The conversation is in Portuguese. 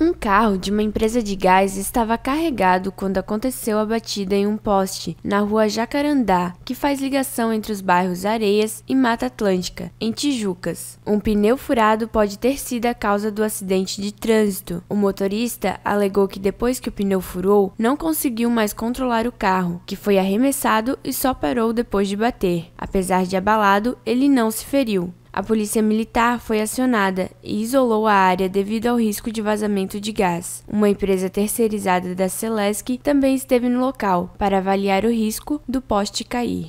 Um carro de uma empresa de gás estava carregado quando aconteceu a batida em um poste na rua Jacarandá, que faz ligação entre os bairros Areias e Mata Atlântica, em Tijucas. Um pneu furado pode ter sido a causa do acidente de trânsito. O motorista alegou que depois que o pneu furou, não conseguiu mais controlar o carro, que foi arremessado e só parou depois de bater. Apesar de abalado, ele não se feriu. A polícia militar foi acionada e isolou a área devido ao risco de vazamento de gás. Uma empresa terceirizada da Celesc também esteve no local para avaliar o risco do poste cair.